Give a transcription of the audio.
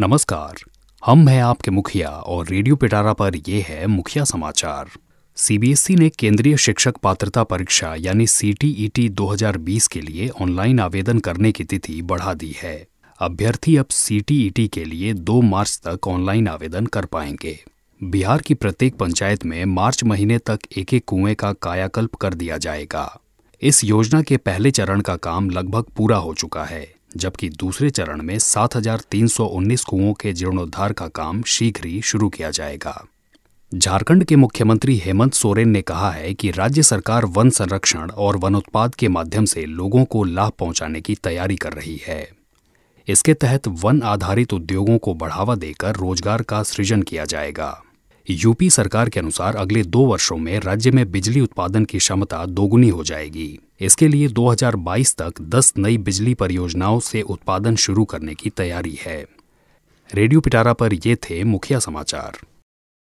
नमस्कार हम हैं आपके मुखिया और रेडियो पिटारा पर यह है मुखिया समाचार सीबीएसई e ने केंद्रीय शिक्षक पात्रता परीक्षा यानी e सीटीईटी 2020 के लिए ऑनलाइन आवेदन करने की तिथि बढ़ा दी है अभ्यर्थी अब सीटीईटी e के लिए 2 मार्च तक ऑनलाइन आवेदन कर पाएंगे बिहार की प्रत्येक पंचायत में मार्च महीने तक एक एक कुएं का कायाकल्प कर दिया जाएगा इस योजना के पहले चरण का काम लगभग पूरा हो चुका है जबकि दूसरे चरण में 7,319 कुओं के जीर्णोद्धार का काम शीघ्र ही शुरू किया जाएगा झारखंड के मुख्यमंत्री हेमंत सोरेन ने कहा है कि राज्य सरकार वन संरक्षण और वनोत्पाद के माध्यम से लोगों को लाभ पहुंचाने की तैयारी कर रही है इसके तहत वन आधारित उद्योगों को बढ़ावा देकर रोजगार का सृजन किया जाएगा यूपी सरकार के अनुसार अगले दो वर्षों में राज्य में बिजली उत्पादन की क्षमता दोगुनी हो जाएगी इसके लिए 2022 तक 10 नई बिजली परियोजनाओं से उत्पादन शुरू करने की तैयारी है रेडियो पिटारा पर ये थे मुखिया समाचार